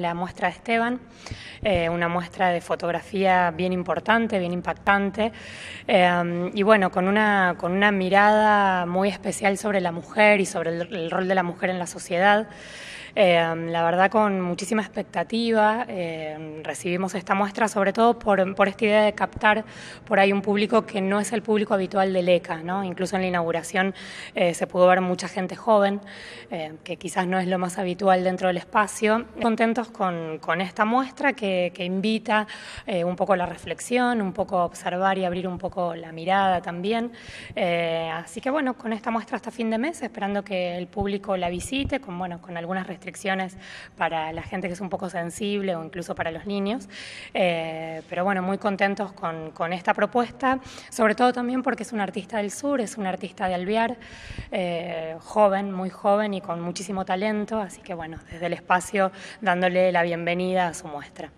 la muestra de Esteban, eh, una muestra de fotografía bien importante, bien impactante, eh, y bueno, con una, con una mirada muy especial sobre la mujer y sobre el rol de la mujer en la sociedad. Eh, la verdad con muchísima expectativa, eh, recibimos esta muestra sobre todo por, por, esta idea de captar por ahí un público que no es el público habitual del ECA, ¿no? incluso en la inauguración eh, se pudo ver mucha gente joven, que quizás no es lo más habitual dentro del espacio. Contentos con, con esta muestra que, invita un poco la reflexión, un poco observar y abrir un poco la mirada también. así que bueno, con esta muestra hasta fin de mes, esperando que el público la visite, con, bueno, con algunas restricciones restricciones para la gente que es un poco sensible o incluso para los niños. Eh, pero bueno, muy contentos con, esta propuesta, sobre todo también porque es un artista del sur, es un artista de Alvear, eh, joven, muy joven y con muchísimo talento, así que bueno, desde el espacio dándole la bienvenida a su muestra.